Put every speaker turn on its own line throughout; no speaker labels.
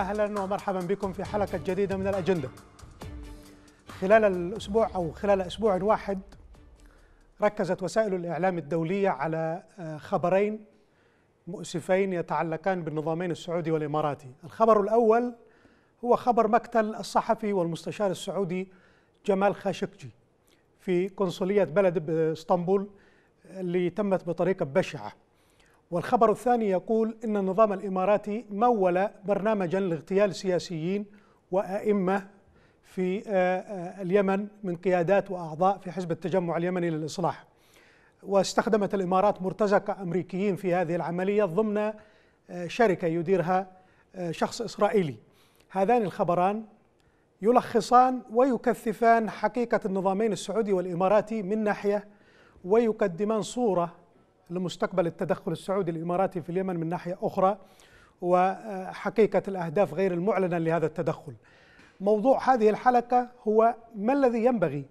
اهلا ومرحبا بكم في حلقه جديده من الاجنده. خلال الاسبوع او خلال اسبوع واحد ركزت وسائل الاعلام الدوليه على آه، خبرين مؤسفين يتعلقان بالنظامين السعودي والاماراتي. الخبر الاول هو خبر مقتل الصحفي والمستشار السعودي جمال خاشقجي في قنصليه بلد باسطنبول اللي تمت بطريقه بشعه. والخبر الثاني يقول إن النظام الإماراتي مول برنامجا لاغتيال سياسيين وأئمة في آه، آه، اليمن من قيادات وأعضاء في حزب التجمع اليمني للإصلاح واستخدمت الإمارات مرتزقة أمريكيين في هذه العملية ضمن آه، شركة يديرها شخص إسرائيلي هذان الخبران يلخصان ويكثفان حقيقة النظامين السعودي والإماراتي من ناحية ويقدمان صورة لمستقبل التدخل السعودي الاماراتي في اليمن من ناحيه اخرى وحقيقه الاهداف غير المعلنه لهذا التدخل. موضوع هذه الحلقه هو ما الذي ينبغي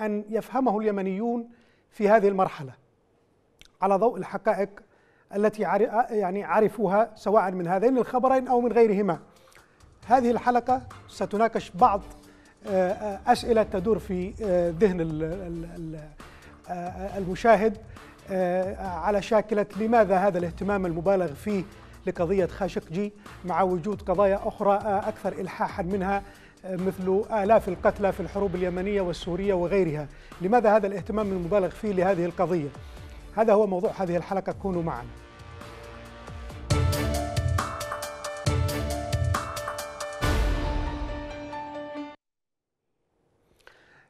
ان يفهمه اليمنيون في هذه المرحله على ضوء الحقائق التي يعني عرفوها سواء من هذين الخبرين او من غيرهما. هذه الحلقه ستناقش بعض آه، آه، اسئله تدور في آه، ذهن المشاهد آه، على شاكلة لماذا هذا الاهتمام المبالغ فيه لقضية خاشقجي مع وجود قضايا أخرى آه، أكثر إلحاحا منها آه، مثل آلاف القتلى في الحروب اليمنية والسورية وغيرها لماذا هذا الاهتمام المبالغ فيه لهذه القضية هذا هو موضوع هذه الحلقة كونوا معنا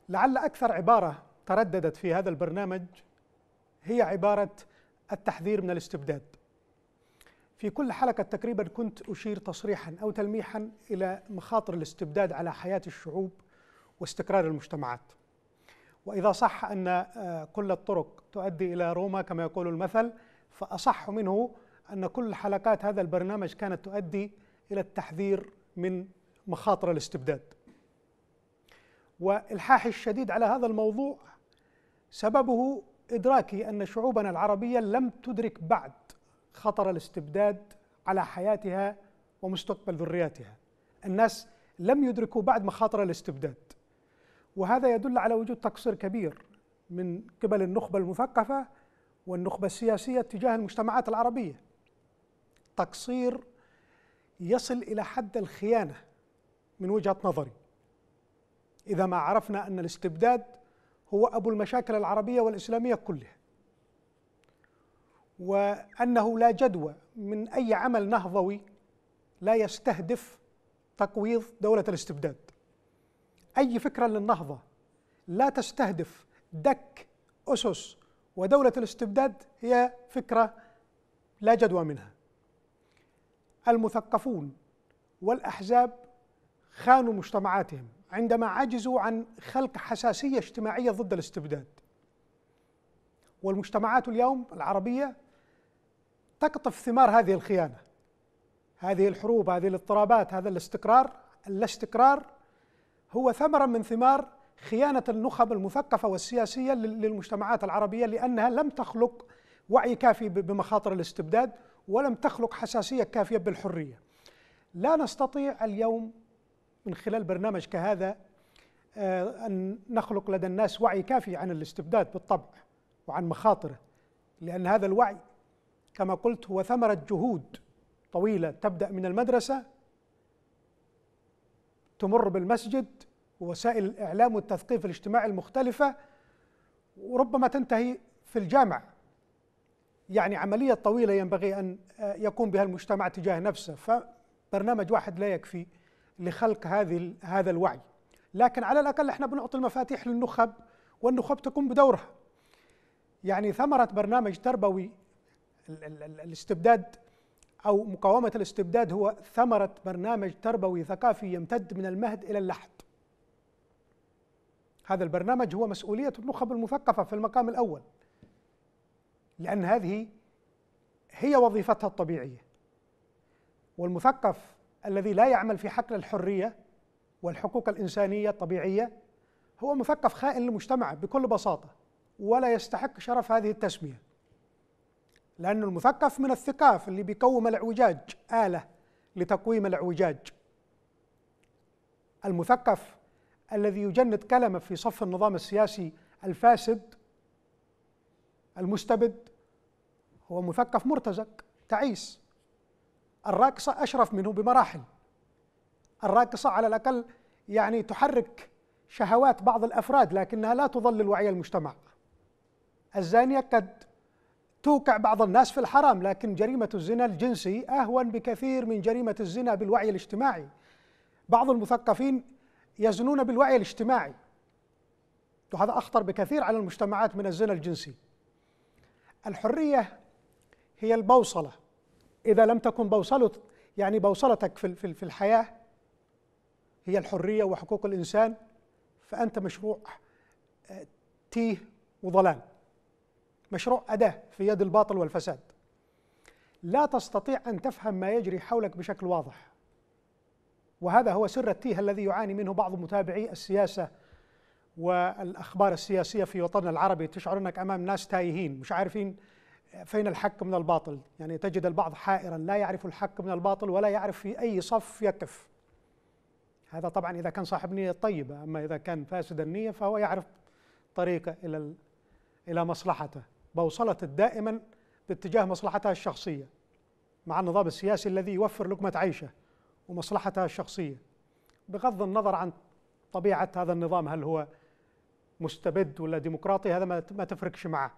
لعل أكثر عبارة ترددت في هذا البرنامج هي عبارة التحذير من الاستبداد في كل حلقة تقريبا كنت أشير تصريحا أو تلميحا إلى مخاطر الاستبداد على حياة الشعوب واستقرار المجتمعات وإذا صح أن آه، كل الطرق تؤدي إلى روما كما يقول المثل فأصح منه أن كل حلقات هذا البرنامج كانت تؤدي إلى التحذير من مخاطر الاستبداد والحاحي الشديد على هذا الموضوع سببه إدراكي أن شعوبنا العربية لم تدرك بعد خطر الاستبداد على حياتها ومستقبل ذرياتها الناس لم يدركوا بعد مخاطر الاستبداد وهذا يدل على وجود تقصير كبير من قبل النخبة المثقفة والنخبة السياسية تجاه المجتمعات العربية تقصير يصل إلى حد الخيانة من وجهة نظري إذا ما عرفنا أن الاستبداد هو أبو المشاكل العربية والإسلامية كلها وأنه لا جدوى من أي عمل نهضوي لا يستهدف تقويض دولة الاستبداد أي فكرة للنهضة لا تستهدف دك أسس ودولة الاستبداد هي فكرة لا جدوى منها المثقفون والأحزاب خانوا مجتمعاتهم عندما عجزوا عن خلق حساسية اجتماعية ضد الاستبداد والمجتمعات اليوم العربية تقطف ثمار هذه الخيانة هذه الحروب هذه الاضطرابات هذا الاستقرار الاستقرار هو ثمرة من ثمار خيانة النخب المثقفة والسياسية للمجتمعات العربية لأنها لم تخلق وعي كافي بمخاطر الاستبداد ولم تخلق حساسية كافية بالحرية لا نستطيع اليوم من خلال برنامج كهذا آه، أن نخلق لدى الناس وعي كافي عن الاستبداد بالطبع وعن مخاطره لأن هذا الوعي كما قلت هو ثمرة جهود طويلة تبدأ من المدرسة تمر بالمسجد ووسائل الإعلام والتثقيف الاجتماعي المختلفة وربما تنتهي في الجامعة يعني عملية طويلة ينبغي أن آه، يقوم بها المجتمع تجاه نفسه فبرنامج واحد لا يكفي لخلق هذه هذا الوعي لكن على الاقل احنا بنعطي المفاتيح للنخب والنخب تقوم بدورها يعني ثمره برنامج تربوي الاستبداد او مقاومه الاستبداد هو ثمره برنامج تربوي ثقافي يمتد من المهد الى اللحد هذا البرنامج هو مسؤوليه النخب المثقفه في المقام الاول لان هذه هي وظيفتها الطبيعيه والمثقف الذي لا يعمل في حقل الحريه والحقوق الانسانيه الطبيعيه هو مثقف خائن لمجتمعه بكل بساطه ولا يستحق شرف هذه التسميه لأن المثقف من الثقاف اللي بيقوم الاعوجاج آلة لتقويم الاعوجاج المثقف الذي يجند كلمة في صف النظام السياسي الفاسد المستبد هو مثقف مرتزق تعيس الراقصة أشرف منه بمراحل الراقصة على الأقل يعني تحرك شهوات بعض الأفراد لكنها لا تضلل وعي المجتمع الزانية قد توقع بعض الناس في الحرام لكن جريمة الزنا الجنسي أهون بكثير من جريمة الزنا بالوعي الاجتماعي بعض المثقفين يزنون بالوعي الاجتماعي وهذا أخطر بكثير على المجتمعات من الزنا الجنسي الحرية هي البوصلة إذا لم تكن بوصلة يعني بوصلتك في في الحياة هي الحرية وحقوق الإنسان فأنت مشروع آه، تيه وضلال مشروع أداة في يد الباطل والفساد لا تستطيع أن تفهم ما يجري حولك بشكل واضح وهذا هو سر التيه الذي يعاني منه بعض متابعي السياسة والأخبار السياسية في وطننا العربي تشعر أنك أمام ناس تايهين مش عارفين فين الحق من الباطل يعني تجد البعض حائرا لا يعرف الحق من الباطل ولا يعرف في أي صف يقف هذا طبعا إذا كان صاحب نية طيبة أما إذا كان فاسد النية فهو يعرف طريقة إلى إلى مصلحته بوصلة دائما باتجاه مصلحتها الشخصية مع النظام السياسي الذي يوفر لقمة عيشه ومصلحتها الشخصية بغض النظر عن طبيعة هذا النظام هل هو مستبد ولا ديمقراطي هذا ما تفرقش معه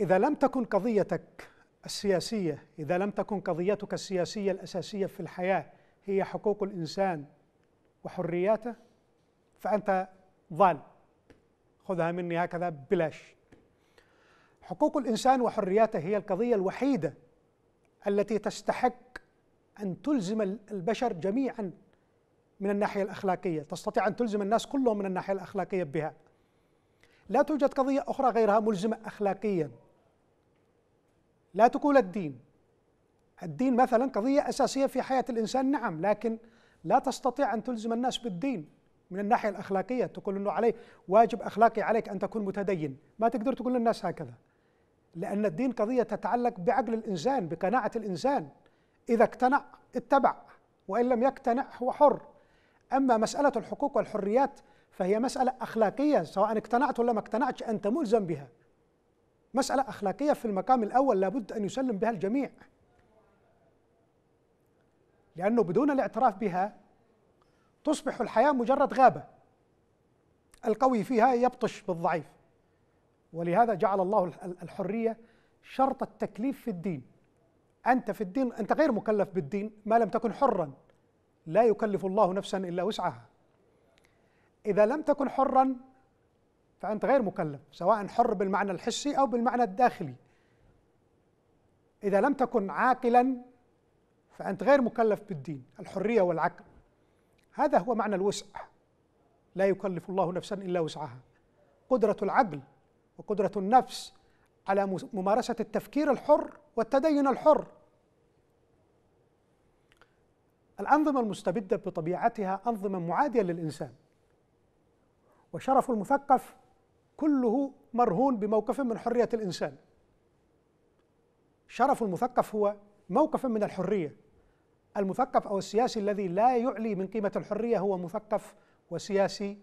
إذا لم تكن قضيتك السياسية إذا لم تكن قضيتك السياسية الأساسية في الحياة هي حقوق الإنسان وحرياته فأنت ضال خذها مني هكذا بلاش حقوق الإنسان وحرياته هي القضية الوحيدة التي تستحق أن تلزم البشر جميعا من الناحية الأخلاقية تستطيع أن تلزم الناس كلهم من الناحية الأخلاقية بها لا توجد قضية أخرى غيرها ملزمة أخلاقيا لا تقول الدين الدين مثلا قضية أساسية في حياة الإنسان نعم لكن لا تستطيع أن تلزم الناس بالدين من الناحية الأخلاقية تقول أنه عليه واجب أخلاقي عليك أن تكون متدين ما تقدر تقول للناس هكذا لأن الدين قضية تتعلق بعقل الإنسان بقناعة الإنسان إذا اقتنع اتبع وإن لم يقتنع هو حر أما مسألة الحقوق والحريات فهي مسألة أخلاقية سواء اقتنعت ولا ما اقتنعتش أنت ملزم بها مسألة أخلاقية في المقام الأول لابد أن يسلم بها الجميع لأنه بدون الاعتراف بها تصبح الحياة مجرد غابة القوي فيها يبطش بالضعيف ولهذا جعل الله الحرية شرط التكليف في الدين أنت في الدين أنت غير مكلف بالدين ما لم تكن حرا لا يكلف الله نفسا إلا وسعها إذا لم تكن حرا فأنت غير مكلف سواء حر بالمعنى الحسي أو بالمعنى الداخلي إذا لم تكن عاقلا فأنت غير مكلف بالدين الحرية والعقل هذا هو معنى الوسع لا يكلف الله نفسا إلا وسعها قدرة العقل وقدرة النفس على ممارسة التفكير الحر والتدين الحر الأنظمة المستبدة بطبيعتها أنظمة معادية للإنسان وشرف المثقف كله مرهون بموقف من حرية الإنسان شرف المثقف هو موقف من الحرية المثقف أو السياسي الذي لا يعلي من قيمة الحرية هو مثقف وسياسي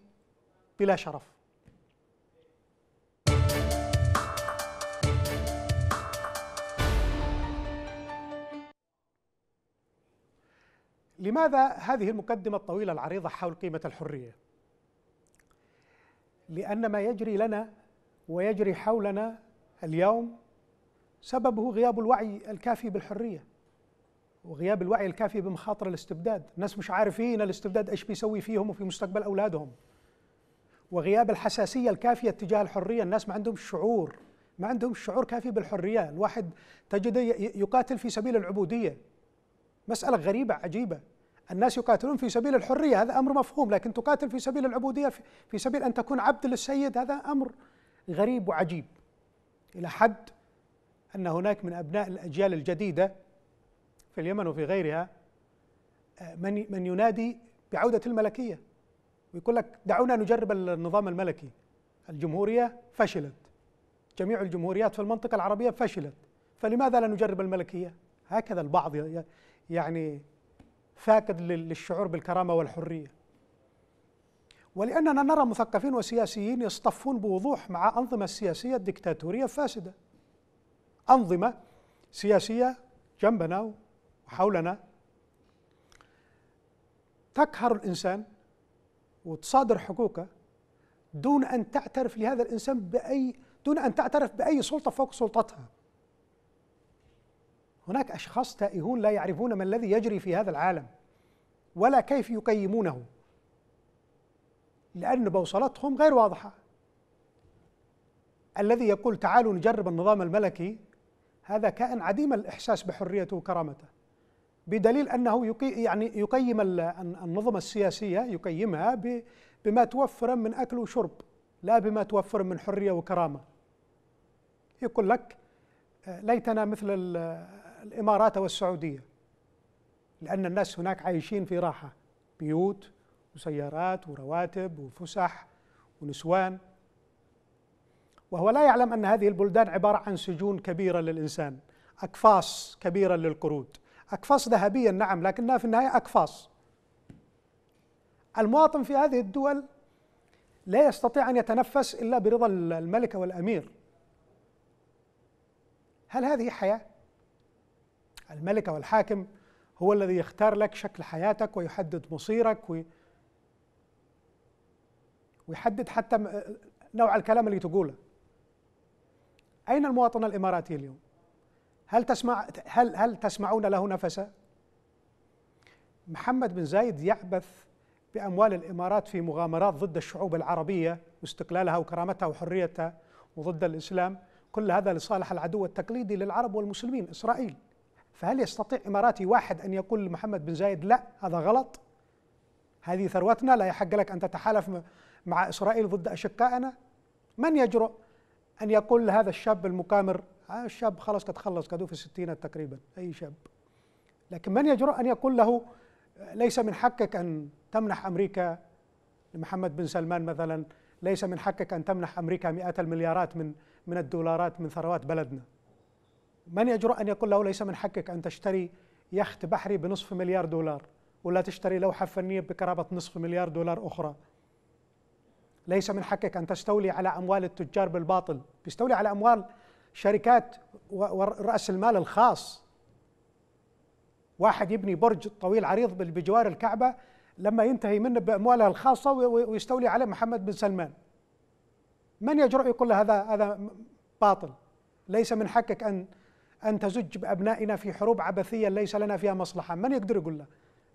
بلا شرف لماذا هذه المقدمة الطويلة العريضة حول قيمة الحرية؟ لأن ما يجري لنا ويجري حولنا اليوم سببه غياب الوعي الكافي بالحرية وغياب الوعي الكافي بمخاطر الاستبداد الناس مش عارفين الاستبداد ايش بيسوي فيهم وفي مستقبل أولادهم وغياب الحساسية الكافية تجاه الحرية الناس ما عندهم شعور ما عندهم شعور كافي بالحرية الواحد تجد يقاتل في سبيل العبودية مسألة غريبة عجيبة الناس يقاتلون في سبيل الحرية هذا أمر مفهوم لكن تقاتل في سبيل العبودية في سبيل أن تكون عبد للسيد هذا أمر غريب وعجيب إلى حد أن هناك من أبناء الأجيال الجديدة في اليمن وفي غيرها آه، من من ينادي بعودة الملكية ويقول لك دعونا نجرب النظام الملكي الجمهورية فشلت جميع الجمهوريات في المنطقة العربية فشلت فلماذا لا نجرب الملكية هكذا البعض يعني فاقد للشعور بالكرامه والحريه ولاننا نرى مثقفين وسياسيين يصطفون بوضوح مع انظمه سياسيه ديكتاتوريه فاسده انظمه سياسيه جنبنا وحولنا تقهر الانسان وتصادر حقوقه دون ان تعترف لهذا الانسان باي دون ان تعترف باي سلطه فوق سلطتها هناك أشخاص تائهون لا يعرفون ما الذي يجري في هذا العالم ولا كيف يقيمونه لأن بوصلتهم غير واضحة الذي يقول تعالوا نجرب النظام الملكي هذا كائن عديم الإحساس بحريته وكرامته بدليل أنه يقي يعني يقيم النظم السياسية يقيمها بما توفر من أكل وشرب لا بما توفر من حرية وكرامة يقول لك آه، ليتنا مثل الإمارات والسعودية لأن الناس هناك عايشين في راحة بيوت وسيارات ورواتب وفسح ونسوان وهو لا يعلم أن هذه البلدان عبارة عن سجون كبيرة للإنسان أقفاص كبيرة للقرود أقفاص ذهبية نعم لكنها في النهاية أقفاص المواطن في هذه الدول لا يستطيع أن يتنفس إلا برضا الملكة والأمير هل هذه حياة؟ الملك أو الحاكم هو الذي يختار لك شكل حياتك ويحدد مصيرك وي ويحدد حتى نوع الكلام اللي تقوله أين المواطن الإماراتي اليوم؟ هل تسمع هل هل تسمعون له نفسه؟ محمد بن زايد يعبث بأموال الإمارات في مغامرات ضد الشعوب العربية واستقلالها وكرامتها وحريتها وضد الإسلام كل هذا لصالح العدو التقليدي للعرب والمسلمين إسرائيل فهل يستطيع إماراتي واحد أن يقول لمحمد بن زايد لا هذا غلط هذه ثروتنا لا يحق لك أن تتحالف مع إسرائيل ضد أشقائنا من يجرؤ أن يقول لهذا الشاب المقامر آه الشاب خلاص قد خلص قد في الستينات تقريبا أي شاب لكن من يجرؤ أن يقول له ليس من حقك أن تمنح أمريكا لمحمد بن سلمان مثلا ليس من حقك أن تمنح أمريكا مئات المليارات من من الدولارات من ثروات بلدنا من يجرؤ أن يقول له ليس من حقك أن تشتري يخت بحري بنصف مليار دولار ولا تشتري لوحة فنية بقرابة نصف مليار دولار أخرى ليس من حقك أن تستولي على أموال التجار بالباطل بيستولي على أموال شركات ورأس المال الخاص واحد يبني برج طويل عريض بجوار الكعبة لما ينتهي منه بامواله الخاصة ويستولي عليه محمد بن سلمان من يجرؤ يقول هذا هذا باطل ليس من حقك أن أن تزج بأبنائنا في حروب عبثية ليس لنا فيها مصلحة من يقدر يقول له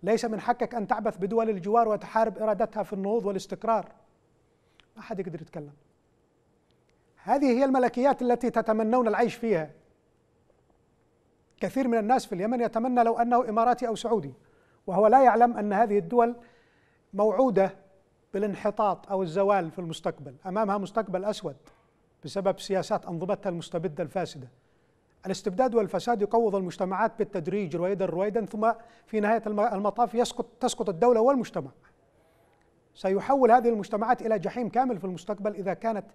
ليس من حقك أن تعبث بدول الجوار وتحارب إرادتها في النهوض والاستقرار ما حد يقدر يتكلم هذه هي الملكيات التي تتمنون العيش فيها كثير من الناس في اليمن يتمنى لو أنه إماراتي أو سعودي وهو لا يعلم أن هذه الدول موعودة بالانحطاط أو الزوال في المستقبل أمامها مستقبل أسود بسبب سياسات أنظمتها المستبدة الفاسدة الاستبداد والفساد يقوض المجتمعات بالتدريج رويدا رويدا ثم في نهاية المطاف يسقط تسقط الدولة والمجتمع سيحول هذه المجتمعات إلى جحيم كامل في المستقبل إذا كانت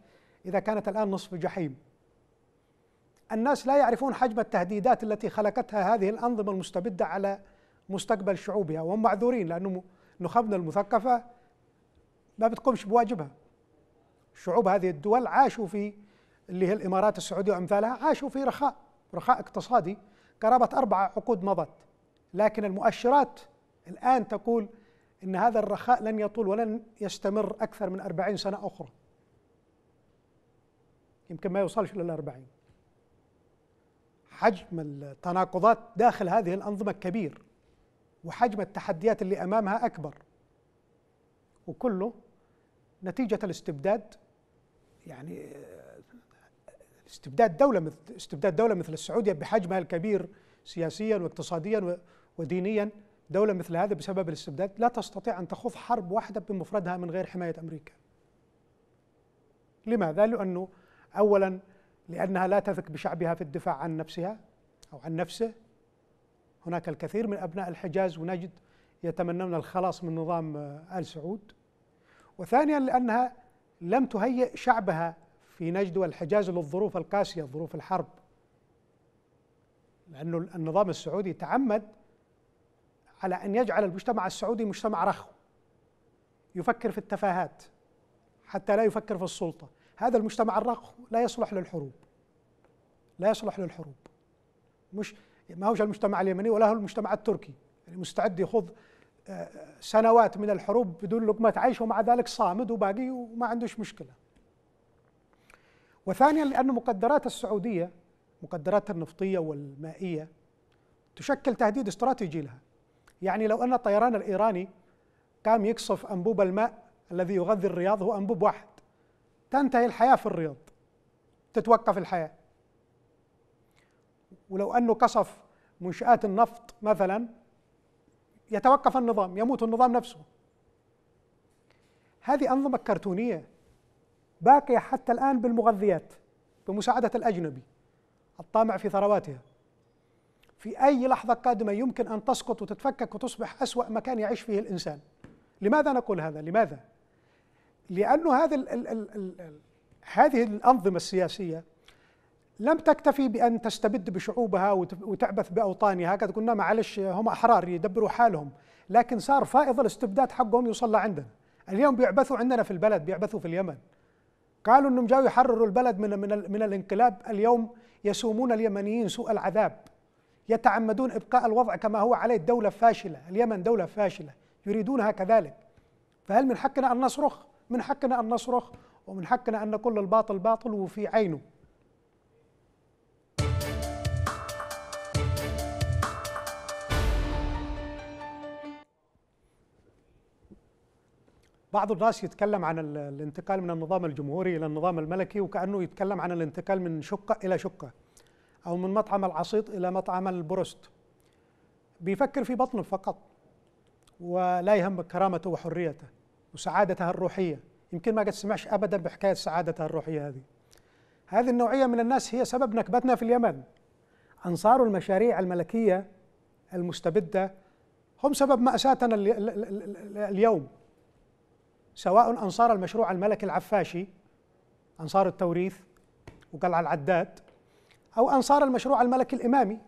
إذا كانت الآن نصف جحيم الناس لا يعرفون حجم التهديدات التي خلقتها هذه الأنظمة المستبدة على مستقبل شعوبها وهم معذورين لأنه نخبنا المثقفة ما بتقومش بواجبها شعوب هذه الدول عاشوا في اللي هي الإمارات السعودية وأمثالها عاشوا في رخاء رخاء اقتصادي قرابة أربع عقود مضت لكن المؤشرات الآن تقول أن هذا الرخاء لن يطول ولن يستمر أكثر من أربعين سنة أخرى يمكن ما يوصلش للأربعين حجم التناقضات داخل هذه الأنظمة كبير وحجم التحديات اللي أمامها أكبر وكله نتيجة الاستبداد يعني استبداد دولة مثل استبداد دولة مثل السعودية بحجمها الكبير سياسيا واقتصاديا ودينيا دولة مثل هذا بسبب الاستبداد لا تستطيع أن تخوض حرب واحدة بمفردها من غير حماية أمريكا لماذا؟ لأنه أولا لأنها لا تثق بشعبها في الدفاع عن نفسها أو عن نفسه هناك الكثير من أبناء الحجاز ونجد يتمنون الخلاص من نظام آه، آل سعود وثانيا لأنها لم تهيئ شعبها في نجد والحجاز للظروف القاسية ظروف الحرب لأن النظام السعودي تعمد على أن يجعل المجتمع السعودي مجتمع رخو يفكر في التفاهات حتى لا يفكر في السلطة هذا المجتمع الرخو لا يصلح للحروب لا يصلح للحروب مش ما هوش المجتمع اليمني ولا هو المجتمع التركي يعني مستعد يخوض آه، آه، سنوات من الحروب بدون لقمة عيش ومع ذلك صامد وباقي وما عندوش مشكلة وثانيا لأن مقدرات السعودية مقدراتها النفطية والمائية تشكل تهديد استراتيجي لها يعني لو أن الطيران الإيراني قام يقصف أنبوب الماء الذي يغذي الرياض هو أنبوب واحد تنتهي الحياة في الرياض تتوقف الحياة ولو أنه قصف منشآت النفط مثلا يتوقف النظام يموت النظام نفسه هذه أنظمة كرتونية باقية حتى الآن بالمغذيات بمساعدة الأجنبي الطامع في ثرواتها في أي لحظة قادمة يمكن أن تسقط وتتفكك وتصبح أسوأ مكان يعيش فيه الإنسان لماذا نقول هذا؟ لماذا؟ لأن ال ال ال هذه الأنظمة السياسية لم تكتفي بأن تستبد بشعوبها وتعبث بأوطانها هكذا قلنا معلش هم أحرار يدبروا حالهم لكن صار فائض الاستبداد حقهم يصلى عندنا اليوم بيعبثوا عندنا في البلد بيعبثوا في اليمن قالوا انهم جاوا يحرروا البلد من من من الانقلاب اليوم يسومون اليمنيين سوء العذاب يتعمدون ابقاء الوضع كما هو عليه الدوله فاشله اليمن دوله فاشله يريدونها كذلك فهل من حقنا ان نصرخ من حقنا ان نصرخ ومن حقنا ان نقول الباطل باطل وفي عينه بعض الناس يتكلم عن الانتقال من النظام الجمهوري الى النظام الملكي وكانه يتكلم عن الانتقال من شقه الى شقه او من مطعم العصيط الى مطعم البروست بيفكر في بطنه فقط ولا يهم كرامته وحريته وسعادته الروحيه يمكن ما قد سمعش ابدا بحكايه سعادته الروحيه هذه هذه النوعيه من الناس هي سبب نكبتنا في اليمن انصار المشاريع الملكيه المستبده هم سبب ماساتنا اليوم سواء أنصار المشروع الملكي العفاشي أنصار التوريث وقلعة العداد أو أنصار المشروع الملكي الإمامي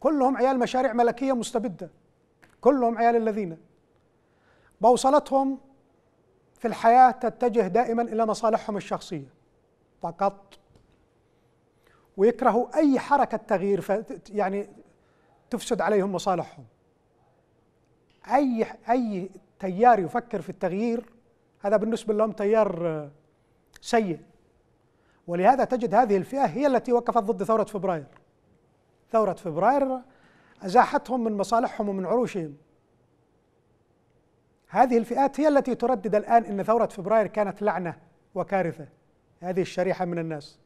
كلهم عيال مشاريع ملكية مستبدة كلهم عيال الذين بوصلتهم في الحياة تتجه دائما إلى مصالحهم الشخصية فقط ويكرهوا أي حركة تغيير يعني تفسد عليهم مصالحهم أي أي تيار يفكر في التغيير هذا بالنسبة لهم تيار آه، سيء ولهذا تجد هذه الفئة هي التي وقفت ضد ثورة فبراير ثورة فبراير أزاحتهم من مصالحهم ومن عروشهم هذه الفئات هي التي تردد الآن أن ثورة فبراير كانت لعنة وكارثة هذه الشريحة من الناس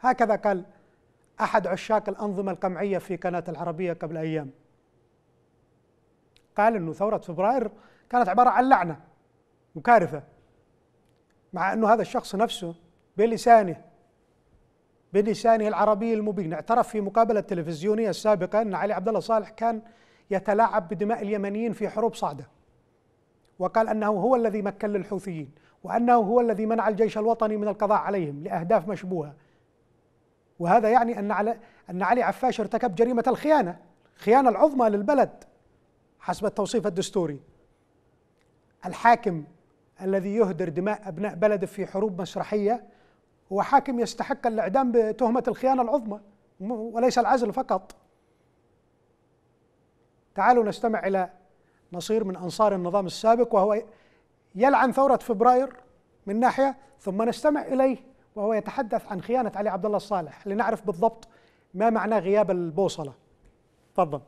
هكذا قال أحد عشاق الأنظمة القمعية في قناة العربية قبل أيام قال أنه ثورة فبراير كانت عبارة عن لعنة وكارثه مع انه هذا الشخص نفسه بلسانه بلسانه العربي المبين اعترف في مقابله تلفزيونيه سابقه ان علي عبد الله صالح كان يتلاعب بدماء اليمنيين في حروب صعده وقال انه هو الذي مكن للحوثيين وانه هو الذي منع الجيش الوطني من القضاء عليهم لاهداف مشبوهه وهذا يعني ان على ان علي عفاش ارتكب جريمه الخيانه الخيانه العظمى للبلد حسب التوصيف الدستوري الحاكم الذي يهدر دماء أبناء بلده في حروب مسرحية هو حاكم يستحق الإعدام بتهمة الخيانة العظمى وليس العزل فقط تعالوا نستمع إلى نصير من أنصار النظام السابق وهو يلعن ثورة فبراير من ناحية ثم نستمع إليه وهو يتحدث عن خيانة علي عبد الله الصالح لنعرف بالضبط ما معنى غياب البوصلة تفضل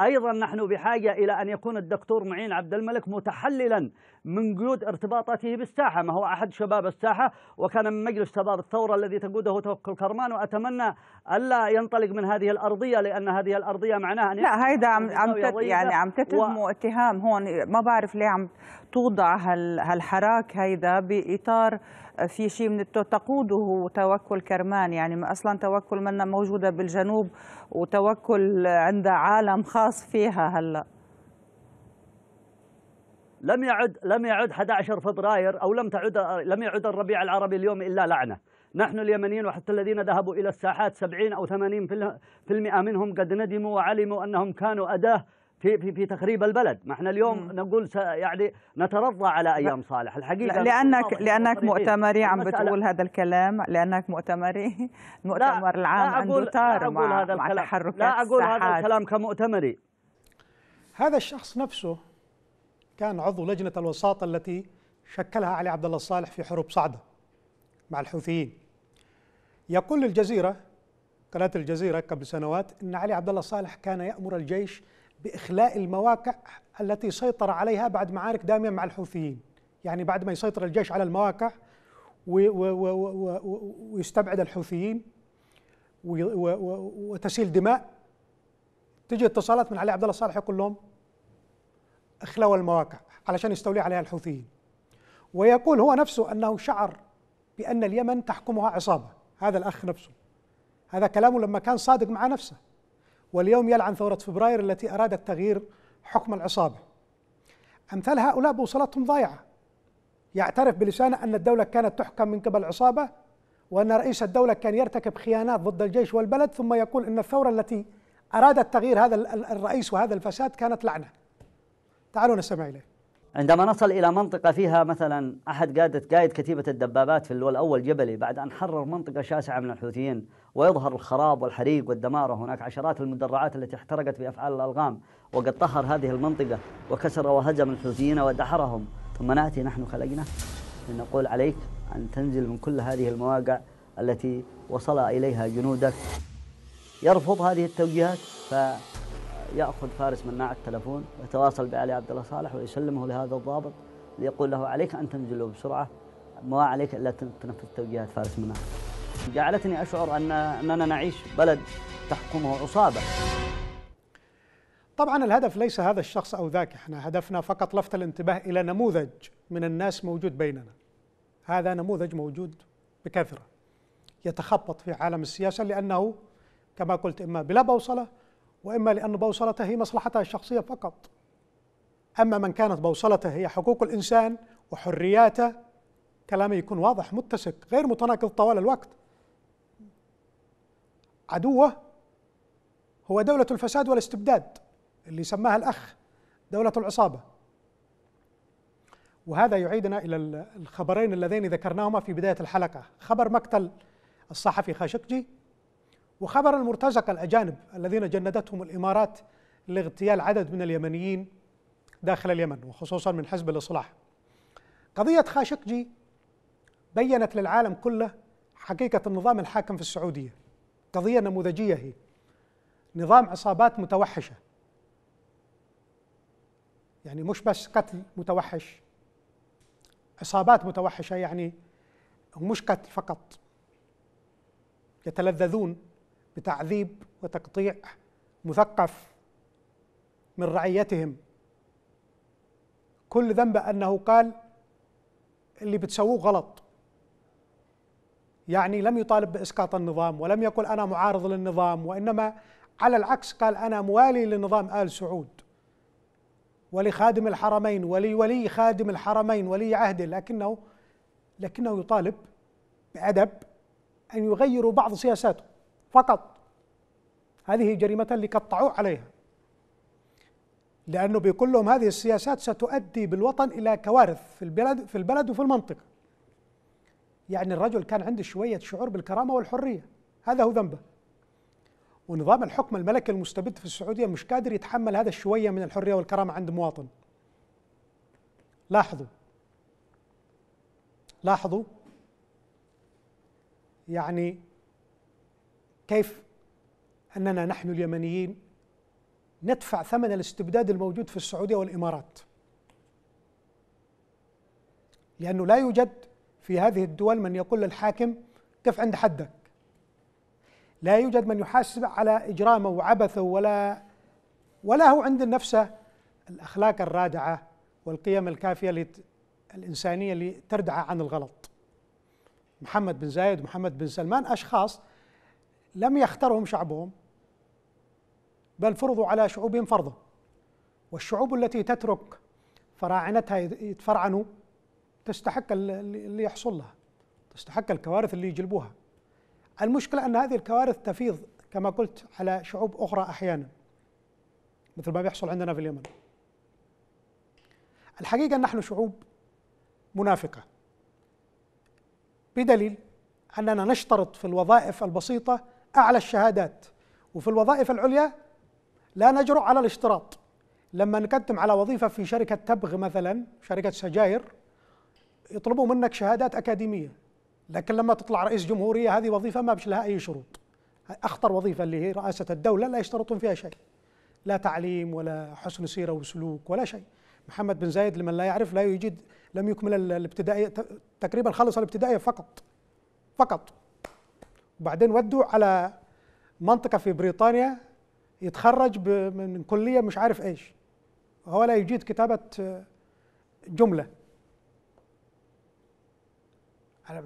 أيضا نحن بحاجة إلى أن يكون الدكتور معين عبد الملك متحللا من قيود ارتباطاته
بالساحة ما هو أحد شباب الساحة وكان من مجلس شباب الثورة الذي تقوده توكل كرمان وأتمنى ألا ينطلق من هذه الأرضية لأن هذه الأرضية معناها أن لا هيدا عم, عم تت يعني عم تتهموا و... اتهام هون ما بعرف ليه عم توضع هال هالحراك هيدا بإطار في شيء من تقوده توكل كرمان يعني ما اصلا توكل منا موجوده بالجنوب وتوكل عند عالم خاص فيها هلا لم يعد لم يعد 11 فبراير او لم تعد لم يعد الربيع العربي اليوم الا لعنه نحن اليمنيين وحتى الذين ذهبوا إلى الساحات 70 أو 80% منهم قد ندموا وعلموا أنهم كانوا أداة في في في تخريب البلد، ما احنا اليوم مم. نقول يعني نترضى على ايام صالح الحقيقه لانك لانك مؤتمري عم بتقول هذا الكلام لانك مؤتمري المؤتمر العام لا أقول لا أقول مع هذا الكلام مع تحركات لا اقول الساحات. هذا الكلام كمؤتمري
هذا الشخص نفسه كان عضو لجنة الوساطة التي شكلها علي عبد الله الصالح في حروب صعدة مع الحوثيين يقول الجزيرة قناة الجزيرة قبل سنوات أن علي عبد الله صالح كان يأمر الجيش بإخلاء المواقع التي سيطر عليها بعد معارك دامية مع الحوثيين يعني بعد ما يسيطر الجيش على المواقع ويستبعد الحوثيين وتسيل دماء تجي اتصالات من علي عبد الله صالح يقول لهم اخلوى المواقع علشان يستولي عليها الحوثيين ويقول هو نفسه أنه شعر بأن اليمن تحكمها عصابة هذا الأخ نفسه هذا كلامه لما كان صادق مع نفسه واليوم يلعن ثورة فبراير التي أرادت تغيير حكم العصابة أمثال هؤلاء بوصلتهم ضايعة يعترف بلسانه أن الدولة كانت تحكم من قبل عصابة وأن رئيس الدولة كان يرتكب خيانات ضد الجيش والبلد ثم يقول أن الثورة التي أرادت تغيير هذا الرئيس وهذا الفساد كانت لعنة تعالوا نسمع إليه
عندما نصل إلى منطقة فيها مثلا أحد قادة قائد كتيبة الدبابات في اللول الأول جبلي بعد أن حرر منطقة شاسعة من الحوثيين ويظهر الخراب والحريق والدمار وهناك عشرات المدرعات التي احترقت بأفعال الألغام وقد طهر هذه المنطقة وكسر وهزم الحوثيين ودحرهم ثم نأتي نحن خلقنا لنقول عليك أن تنزل من كل هذه المواقع التي وصل إليها جنودك يرفض هذه التوجيهات ف ياخذ فارس مناع التلفون ويتواصل بعلي عبد الله صالح ويسلمه لهذا الضابط ليقول له عليك ان تنزله بسرعه ما عليك الا تنفذ توجيهات فارس مناع. جعلتني اشعر ان اننا
نعيش بلد تحكمه عصابه. طبعا الهدف ليس هذا الشخص او ذاك، احنا هدفنا فقط لفت الانتباه الى نموذج من الناس موجود بيننا. هذا نموذج موجود بكثره. يتخبط في عالم السياسه لانه كما قلت اما بلا بوصله وإما لأن بوصلته هي مصلحته الشخصية فقط أما من كانت بوصلته هي حقوق الإنسان وحرياته كلامي يكون واضح متسق غير متناقض طوال الوقت عدوه هو دولة الفساد والاستبداد اللي سماها الأخ دولة العصابة وهذا يعيدنا إلى الخبرين اللذين ذكرناهما في بداية الحلقة خبر مقتل الصحفي خاشقجي وخبر المرتزقة الأجانب الذين جندتهم الإمارات لاغتيال عدد من اليمنيين داخل اليمن وخصوصا من حزب الإصلاح قضية خاشقجي بينت للعالم كله حقيقة النظام الحاكم في السعودية قضية نموذجية هي نظام عصابات متوحشة يعني مش بس قتل متوحش عصابات متوحشة يعني مش قتل فقط يتلذذون بتعذيب وتقطيع مثقف من رعيتهم كل ذنب انه قال اللي بتسووه غلط يعني لم يطالب باسقاط النظام ولم يقل انا معارض للنظام وانما على العكس قال انا موالي لنظام ال سعود ولخادم الحرمين ولولي خادم الحرمين ولي عهده لكنه لكنه يطالب بأدب أن يغيروا بعض سياساته فقط هذه جريمة اللي قطعوه عليها لأنه بيقول لهم هذه السياسات ستؤدي بالوطن إلى كوارث في البلد في البلد وفي المنطقة يعني الرجل كان عنده شوية شعور بالكرامة والحرية هذا هو ذنبه ونظام الحكم الملكي المستبد في السعودية مش قادر يتحمل هذا الشوية من الحرية والكرامة عند مواطن لاحظوا لاحظوا يعني كيف أننا نحن اليمنيين ندفع ثمن الاستبداد الموجود في السعودية والإمارات لأنه لا يوجد في هذه الدول من يقول للحاكم قف عند حدك لا يوجد من يحاسب على إجرامه وعبثه ولا ولا هو عند نفسه الأخلاق الرادعة والقيم الكافية الإنسانية اللي تردع عن الغلط محمد بن زايد ومحمد بن سلمان أشخاص لم يخترهم شعبهم بل فرضوا على شعوبهم فرضا والشعوب التي تترك فراعنتها يتفرعنوا تستحق اللي يحصل لها تستحق الكوارث اللي يجلبوها المشكلة أن هذه الكوارث تفيض كما قلت على شعوب أخرى أحيانا مثل ما بيحصل عندنا في اليمن الحقيقة نحن شعوب منافقة بدليل أننا نشترط في الوظائف البسيطة أعلى الشهادات وفي الوظائف العليا لا نجرؤ على الاشتراط لما نقدم على وظيفة في شركة تبغ مثلا شركة سجاير يطلبوا منك شهادات أكاديمية لكن لما تطلع رئيس جمهورية هذه وظيفة ما بش لها أي شروط أخطر وظيفة اللي هي رئاسة الدولة لا يشترطون فيها شيء لا تعليم ولا حسن سيرة وسلوك ولا شيء محمد بن زايد لمن لا يعرف لا يجيد لم يكمل الابتدائية تقريبا خلص الابتدائية فقط فقط وبعدين ودوا على منطقة في بريطانيا يتخرج من كلية مش عارف ايش هو لا يجيد كتابة آه، جملة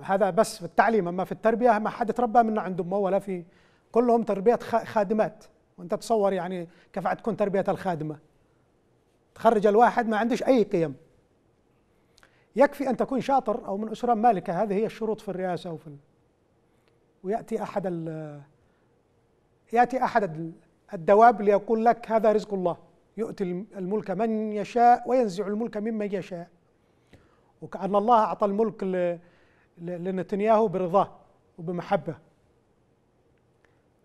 هذا بس في التعليم اما في التربية ما حد تربى من عند امه ولا في كلهم تربية خادمات وانت تصور يعني كيف تكون تربية الخادمة تخرج الواحد ما عندش اي قيم يكفي ان تكون شاطر او من اسره مالكه هذه هي الشروط في الرئاسه وفي ويأتي أحد يأتي أحد الدواب ليقول لك هذا رزق الله يؤتي الملك من يشاء وينزع الملك ممن يشاء وكأن الله أعطى الملك لنتنياهو برضاه وبمحبة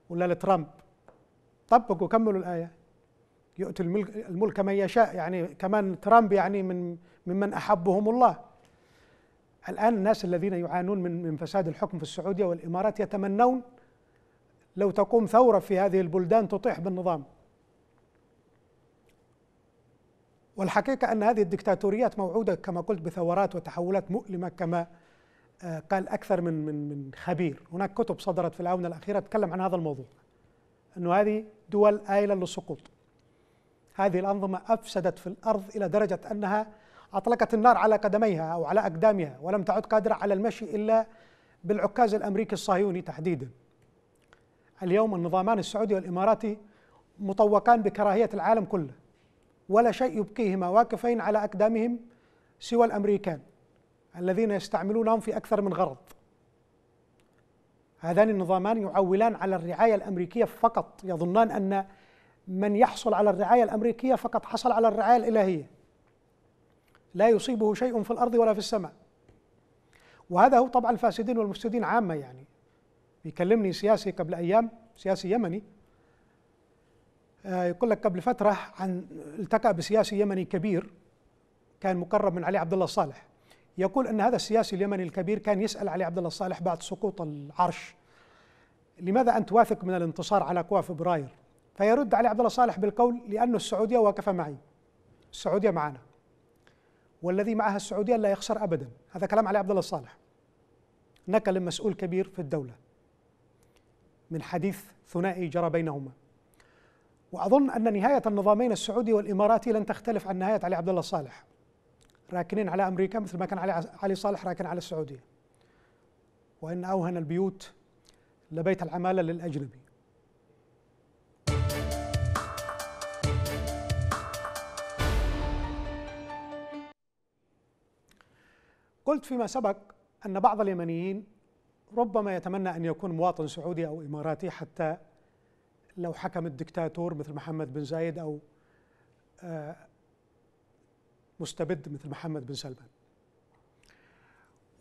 ولا لترامب طبق وكملوا الآية يؤتي الملك, الملك من يشاء يعني كمان ترامب يعني من ممن أحبهم الله الآن الناس الذين يعانون من من فساد الحكم في السعودية والإمارات يتمنون لو تقوم ثورة في هذه البلدان تطيح بالنظام والحقيقة أن هذه الدكتاتوريات موعودة كما قلت بثورات وتحولات مؤلمة كما آه، قال أكثر من من من خبير هناك كتب صدرت في الآونة الأخيرة تتكلم عن هذا الموضوع أنه هذه دول آيلة للسقوط هذه الأنظمة أفسدت في الأرض إلى درجة أنها أطلقت النار على قدميها أو على أقدامها ولم تعد قادرة على المشي إلا بالعكاز الأمريكي الصهيوني تحديدا اليوم النظامان السعودي والإماراتي مطوقان بكراهية العالم كله ولا شيء يبقيهما واقفين على أقدامهم سوى الأمريكان الذين يستعملونهم في أكثر من غرض هذان النظامان يعولان على الرعاية الأمريكية فقط يظنان أن من يحصل على الرعاية الأمريكية فقد حصل على الرعاية الإلهية لا يصيبه شيء في الارض ولا في السماء وهذا هو طبعا الفاسدين والمفسدين عامه يعني بيكلمني سياسي قبل ايام سياسي يمني آه، يقول لك قبل فتره عن التقى بسياسي يمني كبير كان مقرب من علي عبد الله الصالح يقول ان هذا السياسي اليمني الكبير كان يسال علي عبد الله الصالح بعد سقوط العرش لماذا انت واثق من الانتصار على قوى فبراير فيرد علي عبد الله صالح بالقول لأن السعوديه واقفه معي السعوديه معنا والذي معها السعوديه لا يخسر ابدا هذا كلام علي عبد الله الصالح نكل مسؤول كبير في الدوله من حديث ثنائي جرى بينهما واظن ان نهايه النظامين السعودي والاماراتي لن تختلف عن نهايه علي عبد الله صالح راكنين على امريكا مثل ما كان علي علي صالح راكن على السعوديه وان اوهن البيوت لبيت العماله للاجنبي قلت فيما سبق أن بعض اليمنيين ربما يتمنى أن يكون مواطن سعودي أو إماراتي حتى لو حكم الدكتاتور مثل محمد بن زايد أو آه، مستبد مثل محمد بن سلمان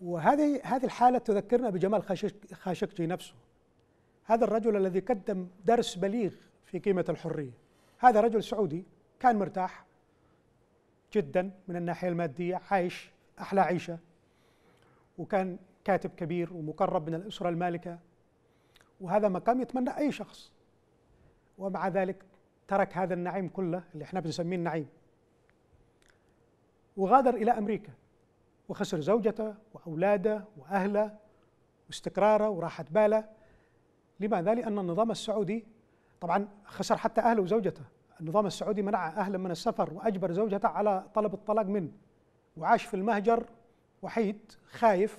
وهذه هذه الحالة تذكرنا بجمال خاشقجي نفسه هذا الرجل الذي قدم درس بليغ في قيمة الحرية هذا رجل سعودي كان مرتاح جدا من الناحية المادية عايش أحلى عيشة وكان كاتب كبير ومقرب من الأسرة المالكة وهذا مقام يتمنى أي شخص ومع ذلك ترك هذا النعيم كله اللي احنا بنسميه النعيم وغادر إلى أمريكا وخسر زوجته وأولاده وأهله واستقراره وراحة باله لماذا؟ لأن النظام السعودي طبعا خسر حتى أهله وزوجته النظام السعودي منع أهله من السفر وأجبر زوجته على طلب الطلاق منه وعاش في المهجر وحيد خايف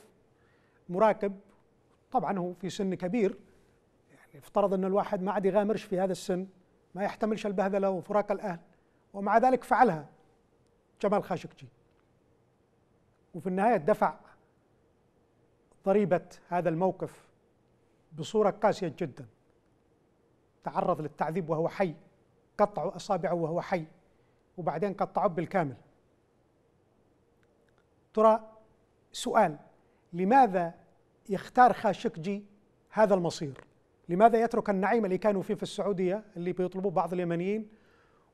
مراقب طبعا هو في سن كبير يعني افترض ان الواحد ما عاد يغامرش في هذا السن ما يحتملش البهذله وفراق الاهل ومع ذلك فعلها جمال خاشقجي وفي النهايه دفع ضريبه هذا الموقف بصوره قاسيه جدا تعرض للتعذيب وهو حي قطعوا اصابعه وهو حي وبعدين قطعوه بالكامل ترى سؤال لماذا يختار خاشقجي هذا المصير لماذا يترك النعيم اللي كانوا فيه في السعودية اللي بيطلبوا بعض اليمنيين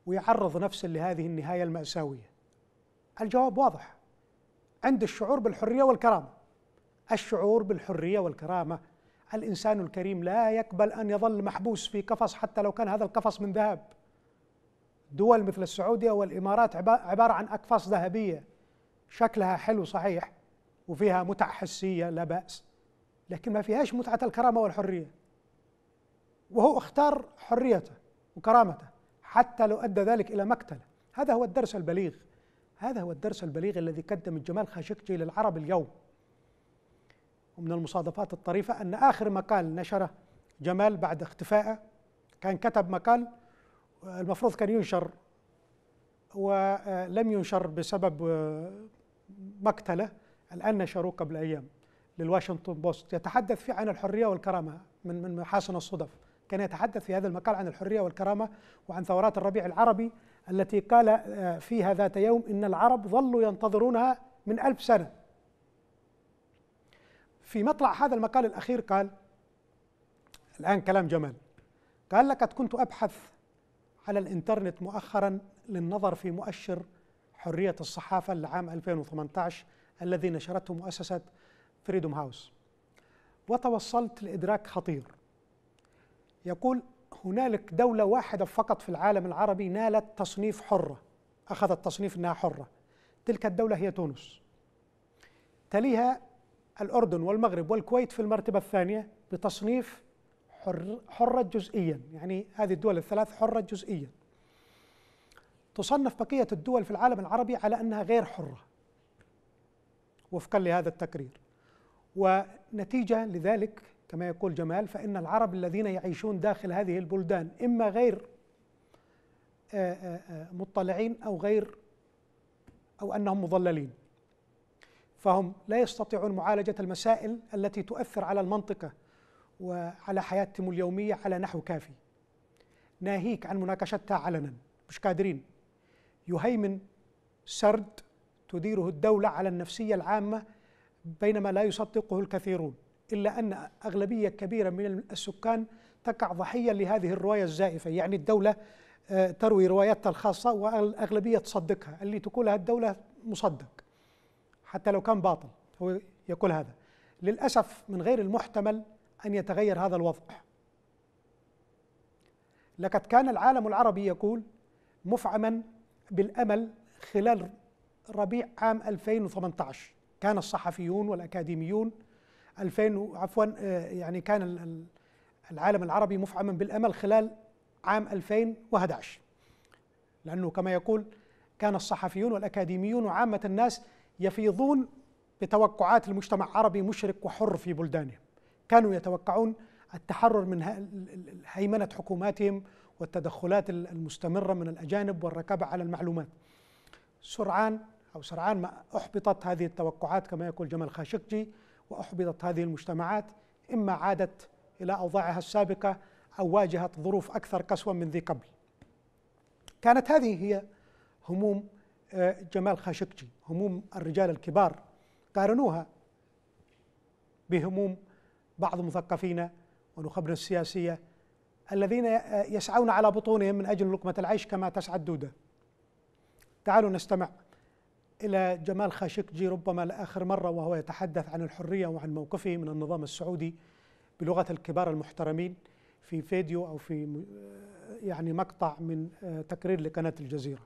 ويعرض نفسه لهذه النهاية المأساوية الجواب واضح عند الشعور بالحرية والكرامة الشعور بالحرية والكرامة الإنسان الكريم لا يقبل أن يظل محبوس في قفص حتى لو كان هذا القفص من ذهب دول مثل السعودية والإمارات عبارة عن أقفاص ذهبية شكلها حلو صحيح وفيها متع حسية لا بأس لكن ما فيهاش متعة الكرامة والحرية وهو اختار حريته وكرامته حتى لو أدى ذلك إلى مقتله هذا هو الدرس البليغ هذا هو الدرس البليغ الذي قدم الجمال خاشقجي للعرب اليوم ومن المصادفات الطريفة أن آخر مقال نشره جمال بعد اختفائه كان كتب مقال المفروض كان ينشر ولم آه، ينشر بسبب آه، مقتله الآن نشروه قبل أيام للواشنطن بوست يتحدث فيه عن الحرية والكرامة من من محاسن الصدف كان يتحدث في هذا المقال عن الحرية والكرامة وعن ثورات الربيع العربي التي قال آه، فيها ذات يوم إن العرب ظلوا ينتظرونها من ألف سنة في مطلع هذا المقال الأخير قال الآن كلام جمال قال لقد كنت أبحث على الإنترنت مؤخرا للنظر في مؤشر حرية الصحافة لعام 2018 الذي نشرته مؤسسة فريدوم هاوس وتوصلت لإدراك خطير يقول هنالك دولة واحدة فقط في العالم العربي نالت تصنيف حرة أخذت تصنيف أنها حرة تلك الدولة هي تونس تليها الأردن والمغرب والكويت في المرتبة الثانية بتصنيف حر حرة جزئيا يعني هذه الدول الثلاث حرة جزئيا تصنف بقية الدول في العالم العربي على أنها غير حرة وفقا لهذا التقرير ونتيجة لذلك كما يقول جمال فإن العرب الذين يعيشون داخل هذه البلدان إما غير آه، آه، آه، مطلعين أو غير أو أنهم مضللين فهم لا يستطيعون معالجة المسائل التي تؤثر على المنطقة وعلى حياتهم اليومية على نحو كافي ناهيك عن مناقشتها علنا مش قادرين يهيمن سرد تديره الدولة على النفسية العامة بينما لا يصدقه الكثيرون إلا أن أغلبية كبيرة من السكان تقع ضحية لهذه الرواية الزائفة يعني الدولة آه، تروي رواياتها الخاصة والأغلبية تصدقها اللي تقولها الدولة مصدق حتى لو كان باطل هو يقول هذا للأسف من غير المحتمل أن يتغير هذا الوضع لقد كان العالم العربي يقول مفعما بالأمل خلال ربيع عام 2018 كان الصحفيون والأكاديميون 2000 عفوا آه، يعني كان العالم العربي مفعما بالأمل خلال عام 2011 لأنه كما يقول كان الصحفيون والأكاديميون وعامة الناس يفيضون بتوقعات المجتمع العربي مشرق وحر في بلدانهم كانوا يتوقعون التحرر من هيمنة حكوماتهم والتدخلات المستمرة من الأجانب والركابه على المعلومات سرعان أو سرعان ما أحبطت هذه التوقعات كما يقول جمال خاشقجي وأحبطت هذه المجتمعات إما عادت إلى أوضاعها السابقة أو واجهت ظروف أكثر قسوا من ذي قبل كانت هذه هي هموم آه، جمال خاشقجي هموم الرجال الكبار قارنوها بهموم بعض مثقفينا ونخبنا السياسية الذين آه، يسعون على بطونهم من أجل لقمة العيش كما تسعى الدودة تعالوا نستمع إلى جمال خاشقجي ربما لآخر مرة وهو يتحدث عن الحرية وعن موقفه من النظام السعودي بلغة الكبار المحترمين في فيديو أو في آه، يعني مقطع من آه، تقرير لقناة الجزيرة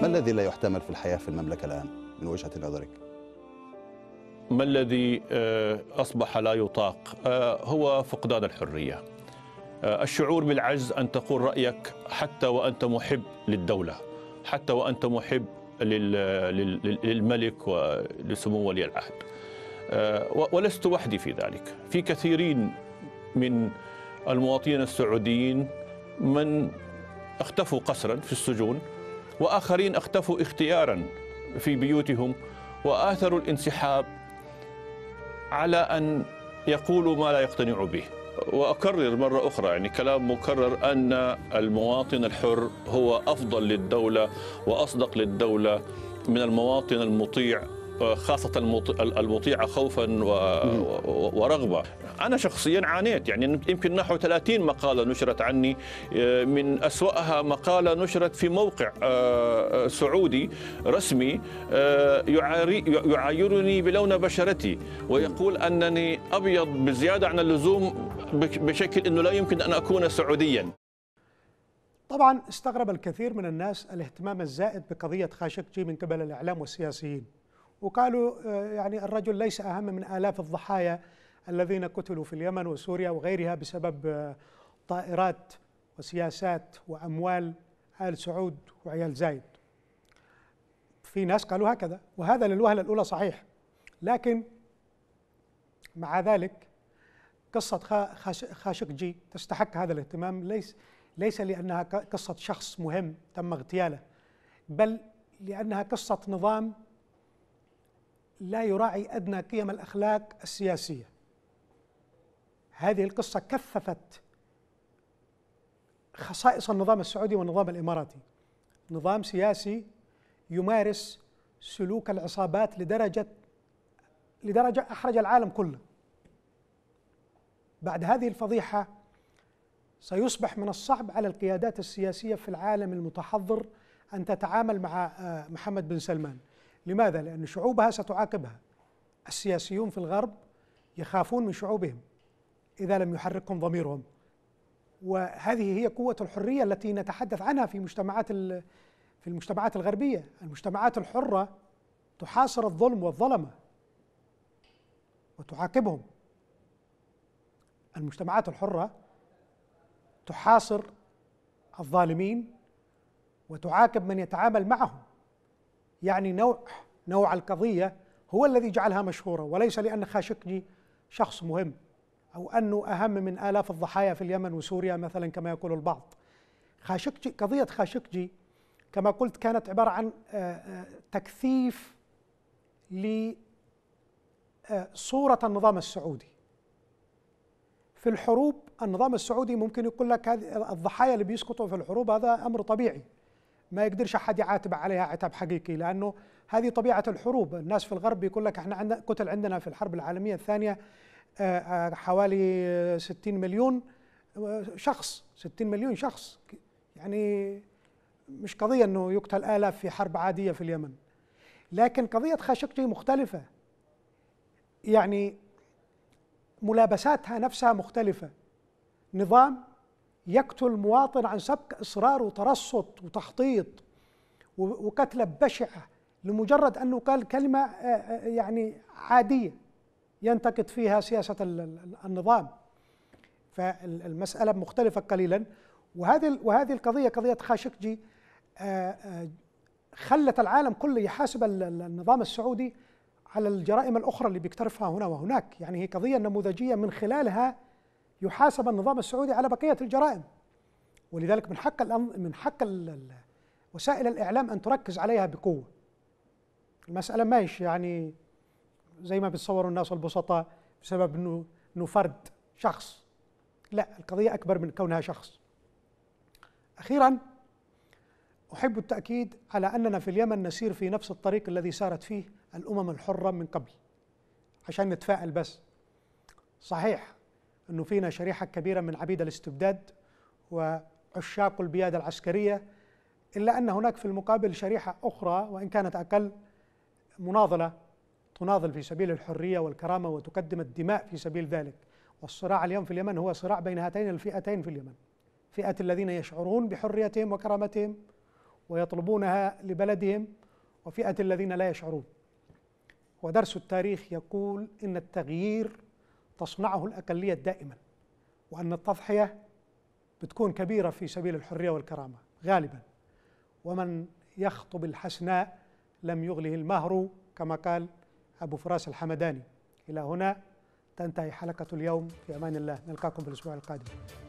ما الذي
لا يحتمل في الحياة في المملكة الآن من وجهة نظرك؟ ما الذي آه، أصبح لا يطاق هو فقدان الحرية الشعور بالعجز أن تقول رأيك حتى وأنت محب للدولة حتى وأنت محب للملك ولسمو ولي العهد آه، ولست وحدي في ذلك في كثيرين من المواطنين السعوديين من اختفوا قسرا في السجون وآخرين اختفوا اختيارا في بيوتهم وآثروا الانسحاب على أن يقولوا ما لا يقتنعوا به واكرر مره اخرى يعني كلام مكرر ان المواطن الحر هو افضل للدوله واصدق للدوله من المواطن المطيع خاصة المطيعة خوفا ورغبة أنا شخصيا عانيت يعني يمكن نحو 30 مقالة نشرت عني آه، من أسوأها مقالة نشرت في موقع آه، آه، سعودي رسمي يعايرني بلون بشرتي ويقول أنني أبيض بزيادة عن اللزوم بشكل أنه لا يمكن أن أكون سعوديا
طبعا استغرب الكثير من الناس الاهتمام الزائد بقضية خاشقجي من قبل الإعلام والسياسيين وقالوا آه، يعني الرجل ليس أهم من آلاف الضحايا الذين قتلوا في اليمن وسوريا وغيرها بسبب آه، طائرات وسياسات وأموال آل سعود وعيال زايد في ناس قالوا هكذا وهذا للوهلة الأولى صحيح لكن مع ذلك قصة خاشقجي تستحق هذا الاهتمام ليس ليس لأنها قصة شخص مهم تم اغتياله بل لأنها قصة نظام لا يراعي أدنى قيم الأخلاق السياسية هذه القصة كثفت خصائص النظام السعودي والنظام الإماراتي نظام سياسي يمارس سلوك العصابات لدرجة لدرجة أحرج العالم كله بعد هذه الفضيحة سيصبح من الصعب على القيادات السياسية في العالم المتحضر أن تتعامل مع آه، محمد بن سلمان لماذا؟ لأن شعوبها ستعاقبها السياسيون في الغرب يخافون من شعوبهم إذا لم يحركهم ضميرهم وهذه هي قوة الحرية التي نتحدث عنها في مجتمعات في المجتمعات الغربية المجتمعات الحرة تحاصر الظلم والظلمة وتعاقبهم المجتمعات الحرة تحاصر الظالمين وتعاقب من يتعامل معهم يعني نوع نوع القضية هو الذي جعلها مشهورة وليس لأن خاشقجي شخص مهم أو أنه أهم من آلاف الضحايا في اليمن وسوريا مثلا كما يقول البعض خاشقجي قضية خاشقجي كما قلت كانت عبارة عن آه، آه، تكثيف لصورة آه، النظام السعودي في الحروب النظام السعودي ممكن يقول لك الضحايا اللي بيسقطوا في الحروب هذا أمر طبيعي ما يقدرش احد يعاتب عليها عتاب حقيقي لانه هذه طبيعه الحروب الناس في الغرب يقول لك احنا عندنا قتل عندنا في الحرب العالميه الثانيه آه، آه، حوالي 60 مليون آه، شخص 60 مليون شخص يعني مش قضيه انه يقتل الاف في حرب عاديه في اليمن لكن قضيه خاشقجي مختلفه يعني ملابساتها نفسها مختلفه نظام يقتل مواطن عن سبك إصرار وترصد وتخطيط وكتلة بشعة لمجرد أنه قال كلمة آه، آه، يعني عادية ينتقد فيها سياسة النظام فالمسألة مختلفة قليلا وهذه وهذه القضية قضية خاشقجي آه، خلت العالم كله يحاسب النظام السعودي على الجرائم الأخرى اللي بيقترفها هنا وهناك يعني هي قضية نموذجية من خلالها يحاسب النظام السعودي على بقيه الجرائم ولذلك من حق من حق وسائل الاعلام ان تركز عليها بقوه المساله ماهيش يعني زي ما بتصوروا الناس البسطاء بسبب انه انه فرد شخص لا القضيه اكبر من كونها شخص اخيرا احب التاكيد على اننا في اليمن نسير في نفس الطريق الذي سارت فيه الامم الحره من قبل عشان نتفائل بس صحيح أنه فينا شريحة كبيرة من عبيد الاستبداد وعشاق البيادة العسكرية إلا أن هناك في المقابل شريحة أخرى وإن كانت أقل مناضلة تناضل في سبيل الحرية والكرامة وتقدم الدماء في سبيل ذلك والصراع اليوم في اليمن هو صراع بين هاتين الفئتين في اليمن فئة الذين يشعرون بحريتهم وكرامتهم ويطلبونها لبلدهم وفئة الذين لا يشعرون ودرس التاريخ يقول إن التغيير تصنعه الأقلية دائما وأن التضحية بتكون كبيرة في سبيل الحرية والكرامة غالبا ومن يخطب الحسناء لم يغله المهر كما قال أبو فراس الحمداني إلى هنا تنتهي حلقة اليوم في أمان الله نلقاكم في الأسبوع القادم